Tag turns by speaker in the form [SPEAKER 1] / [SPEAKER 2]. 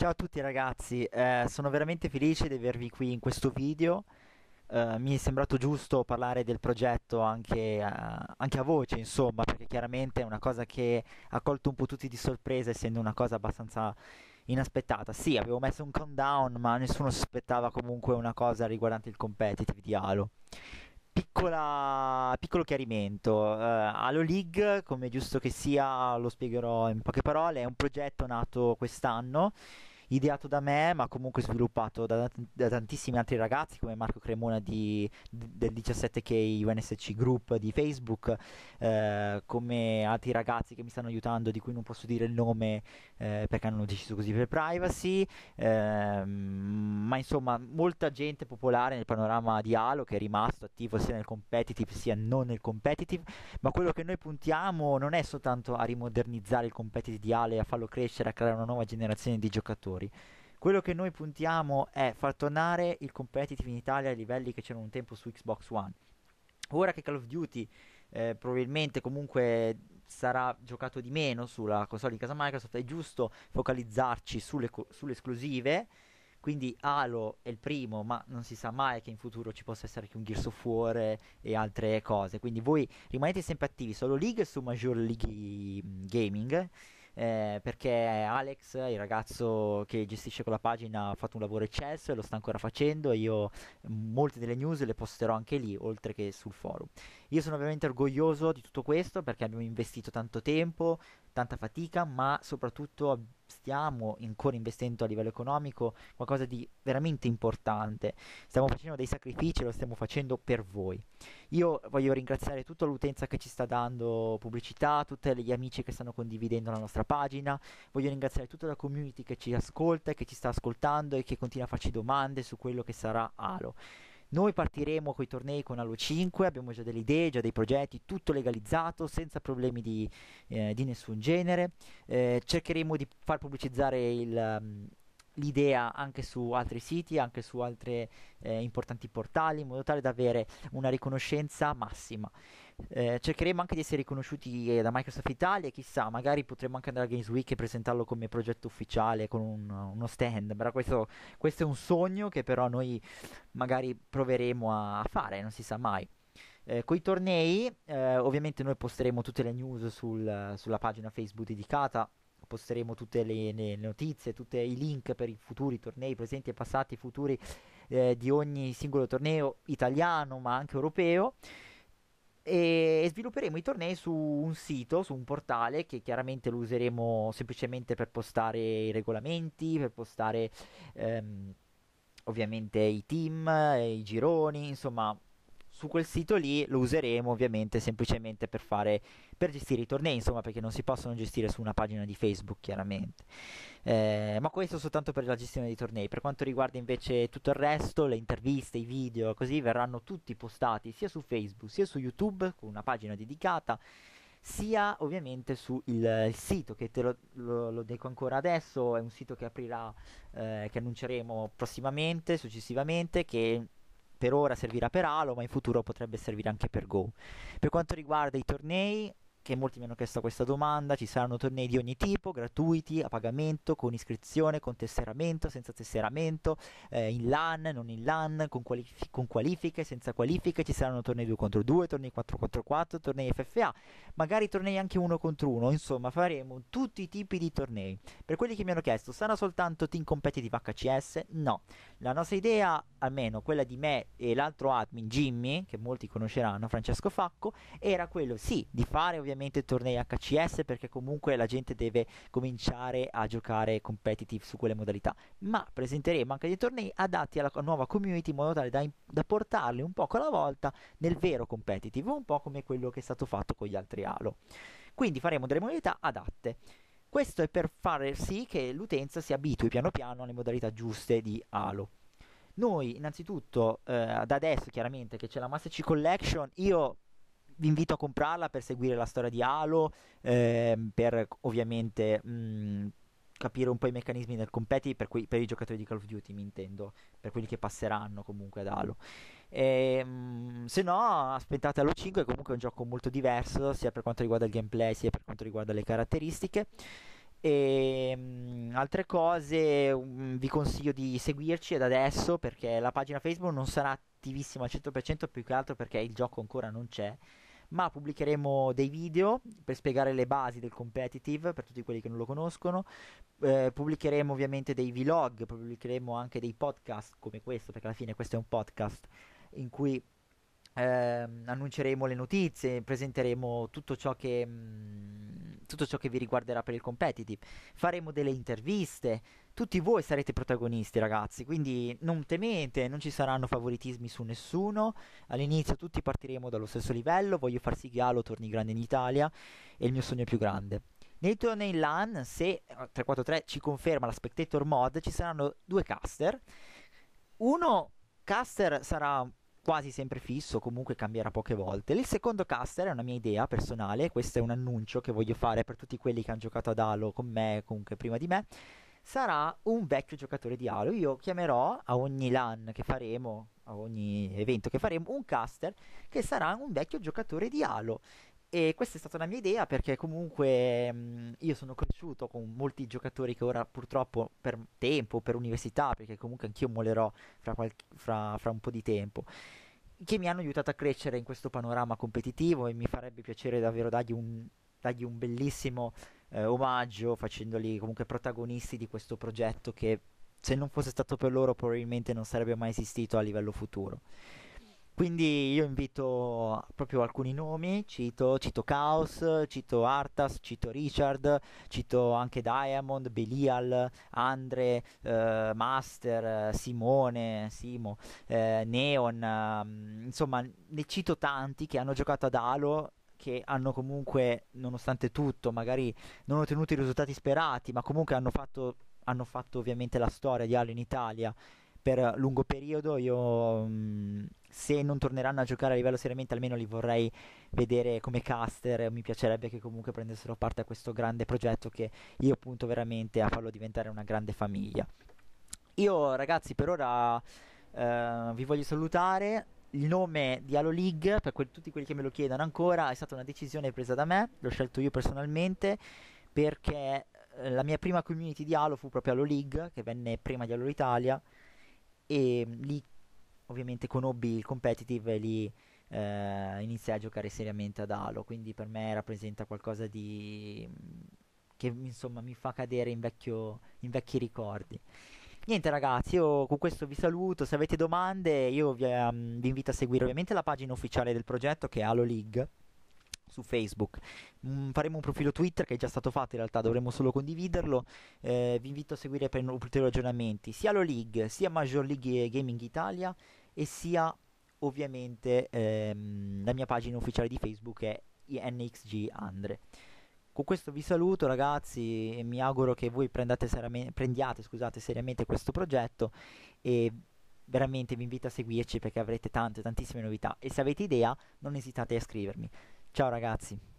[SPEAKER 1] Ciao a tutti ragazzi, eh, sono veramente felice di avervi qui in questo video. Eh, mi è sembrato giusto parlare del progetto anche, eh, anche, a voce, insomma, perché chiaramente è una cosa che ha colto un po' tutti di sorpresa, essendo una cosa abbastanza inaspettata. Sì, avevo messo un countdown, ma nessuno si aspettava comunque una cosa riguardante il competitive di Halo. Piccola, piccolo chiarimento, uh, Halo League, come giusto che sia, lo spiegherò in poche parole, è un progetto nato quest'anno ideato da me ma comunque sviluppato da, da tantissimi altri ragazzi come Marco Cremona di, del 17K UNSC Group di Facebook, eh, come altri ragazzi che mi stanno aiutando di cui non posso dire il nome eh, perché hanno deciso così per privacy, eh, ma insomma molta gente popolare nel panorama di Halo che è rimasto attivo sia nel competitive sia non nel competitive, ma quello che noi puntiamo non è soltanto a rimodernizzare il competitive di Halo e a farlo crescere, a creare una nuova generazione di giocatori, giocatori. Quello che noi puntiamo è far tornare il competitive in Italia ai livelli che c'erano un tempo su Xbox One. Ora che Call of Duty eh, probabilmente comunque sarà giocato di meno sulla console di casa Microsoft, è giusto focalizzarci sulle, sulle esclusive. Quindi Halo è il primo, ma non si sa mai che in futuro ci possa essere anche un Gears of War e altre cose. Quindi voi rimanete sempre attivi, solo League su Major League mm, Gaming eh, perché Alex, il ragazzo che gestisce quella pagina, ha fatto un lavoro eccesso e lo sta ancora facendo e io mm, molte delle news le posterò anche lì, oltre che sul forum. Io sono ovviamente orgoglioso di tutto questo perché abbiamo investito tanto tempo, tanta fatica, ma soprattutto stiamo ancora investendo a livello economico qualcosa di veramente importante. Stiamo facendo dei sacrifici, lo stiamo facendo per voi. Io voglio ringraziare tutta l'utenza che ci sta dando pubblicità, tutti gli amici che stanno condividendo la nostra pagina, voglio ringraziare tutta la community che ci ascolta, e che ci sta ascoltando e che continua a farci domande su quello che sarà Alo. Noi partiremo con i tornei con Halo 5, abbiamo già delle idee, già dei progetti, tutto legalizzato, senza problemi di, eh, di nessun genere. Eh, cercheremo di far pubblicizzare il, mm, l'idea anche su altri siti, anche su altri eh, importanti portali, in modo tale da avere una riconoscenza massima. Eh, cercheremo anche di essere riconosciuti eh, da Microsoft Italia e chissà, magari potremmo anche andare a Games Week e presentarlo come progetto ufficiale con un, uno stand. Però questo, questo, è un sogno che però noi magari proveremo a fare, non si sa mai. Eh, con i tornei, eh, ovviamente noi posteremo tutte le news sul, sulla pagina Facebook dedicata posteremo tutte le, le notizie, tutti i link per i futuri tornei, presenti e passati, futuri eh, di ogni singolo torneo italiano ma anche europeo e svilupperemo i tornei su un sito, su un portale che chiaramente lo useremo semplicemente per postare i regolamenti, per postare ehm, ovviamente i team, eh, i gironi, insomma su quel sito lì lo useremo ovviamente semplicemente per, fare, per gestire i tornei, insomma, perché non si possono gestire su una pagina di Facebook, chiaramente. Eh, ma questo soltanto per la gestione dei tornei. Per quanto riguarda invece tutto il resto, le interviste, i video, così verranno tutti postati sia su Facebook sia su YouTube con una pagina dedicata sia ovviamente sul sito che te lo, lo, lo, dico ancora adesso è un sito che aprirà eh, che annunceremo prossimamente successivamente che per ora servirà per Halo, ma in futuro potrebbe servire anche per Go. Per quanto riguarda i tornei, perché molti mi hanno chiesto questa domanda, ci saranno tornei di ogni tipo, gratuiti, a pagamento, con iscrizione, con tesseramento, senza tesseramento, eh, in LAN, non in LAN, con, qualifi- con, qualifiche, senza qualifiche, ci saranno tornei 2 contro 2, tornei 4 contro 4, tornei FFA, magari tornei anche 1 contro 1, insomma faremo tutti i tipi di tornei. Per quelli che mi hanno chiesto, sarà soltanto team competitive HCS? No, la nostra idea, almeno quella di me e l'altro admin Jimmy, che molti conosceranno, Francesco Facco, era quello sì di fare ovviamente probabilmente tornei HCS perché comunque la gente deve cominciare a giocare competitive su quelle modalità, ma presenteremo anche dei tornei adatti alla nuova community in modo tale da, da portarli un po' alla volta nel vero competitive, un po' come quello che è stato fatto con gli altri Halo. Quindi faremo delle modalità adatte. Questo è per fare sì che l'utenza si abitui piano piano alle modalità giuste di Halo. Noi innanzitutto eh, da adesso chiaramente che c'è la Master C Collection, io vi invito a comprarla per seguire la storia di Halo, ehm, per ovviamente mh, mhmm, capire un po' i meccanismi del competitive per, que- per, i giocatori di Call of Duty, mi intendo, per quelli che passeranno comunque ad Halo. E, ehm, mh, se no, aspettate Halo 5, è comunque un gioco molto diverso, sia per quanto riguarda il gameplay, sia per quanto riguarda le caratteristiche. E ehm, mh, altre cose mh, mhmm, vi consiglio di seguirci ad adesso perché la pagina Facebook non sarà attivissima al 100% più che altro perché il gioco ancora non c'è ma pubblicheremo dei video per spiegare le basi del competitive per tutti quelli che non lo conoscono. Eh, pubblicheremo ovviamente dei vlog, pubblicheremo anche dei podcast come questo, perché alla fine questo è un podcast in cui eh, annunceremo le notizie, presenteremo tutto ciò, che, mh, mm, tutto ciò che vi riguarderà per il competitive, faremo delle interviste tutti voi sarete protagonisti, ragazzi, quindi non temete, non ci saranno favoritismi su nessuno. All'inizio tutti partiremo dallo stesso livello, voglio far sì che Halo torni grande in Italia, è il mio sogno più grande. Nei tornei LAN, se 343 eh, ci conferma la Spectator Mod, ci saranno due caster. Uno caster sarà quasi sempre fisso, comunque cambierà poche volte. Il secondo caster è una mia idea personale, questo è un annuncio che voglio fare per tutti quelli che hanno giocato ad Halo con me, comunque prima di me sarà un vecchio giocatore di Halo. Io chiamerò a ogni LAN che faremo, a ogni evento che faremo, un caster che sarà un vecchio giocatore di Halo. E questa è stata la mia idea perché comunque mh, mm, io sono cresciuto con molti giocatori che ora purtroppo per tempo, per università, perché comunque anch'io molerò fra, qualche, fra, fra un po' di tempo che mi hanno aiutato a crescere in questo panorama competitivo e mi farebbe piacere davvero dargli un, dargli un bellissimo eh, omaggio facendoli comunque protagonisti di questo progetto che se non fosse stato per loro probabilmente non sarebbe mai esistito a livello futuro. Quindi io invito proprio alcuni nomi, cito, cito Chaos, cito Artas, cito Richard, cito anche Diamond, Belial, Andre, eh, Master, Simone, Simo, eh, Neon, eh, insomma ne cito tanti che hanno giocato ad Halo che hanno comunque, nonostante tutto, magari non ottenuto i risultati sperati, ma comunque hanno fatto, hanno fatto ovviamente la storia di in Italia per lungo periodo. Io, mm, se non torneranno a giocare a livello seriamente, almeno li vorrei vedere come caster. Mi piacerebbe che comunque prendessero parte a questo grande progetto che io appunto veramente a farlo diventare una grande famiglia. Io, ragazzi, per ora eh, vi voglio salutare il nome di Halo League, per que- tutti quelli che me lo chiedono ancora, è stata una decisione presa da me, l'ho scelto io personalmente, perché eh, la mia prima community di Halo fu proprio Halo League, che venne prima di Halo Italia, e mm, lì ovviamente conobbi il competitive e lì eh, iniziai a giocare seriamente ad Halo, quindi per me rappresenta qualcosa di... Mm, che insomma mi fa cadere in, vecchio, in vecchi ricordi. Niente ragazzi, io con questo vi saluto, se avete domande io vi, um, vi invito a seguire ovviamente la pagina ufficiale del progetto che è Halo League su Facebook. Mm, faremo un profilo Twitter che è già stato fatto, in realtà dovremmo solo condividerlo. Eh, vi invito a seguire per ulteriori aggiornamenti sia Halo League, sia Major League Gaming Italia e sia ovviamente ehm, la mia pagina ufficiale di Facebook che è NXG Andre con questo vi saluto ragazzi e mi auguro che voi serame- prendiate scusate, seriamente questo progetto e veramente vi invito a seguirci perché avrete tante tantissime novità e se avete idea non esitate a scrivermi. Ciao ragazzi!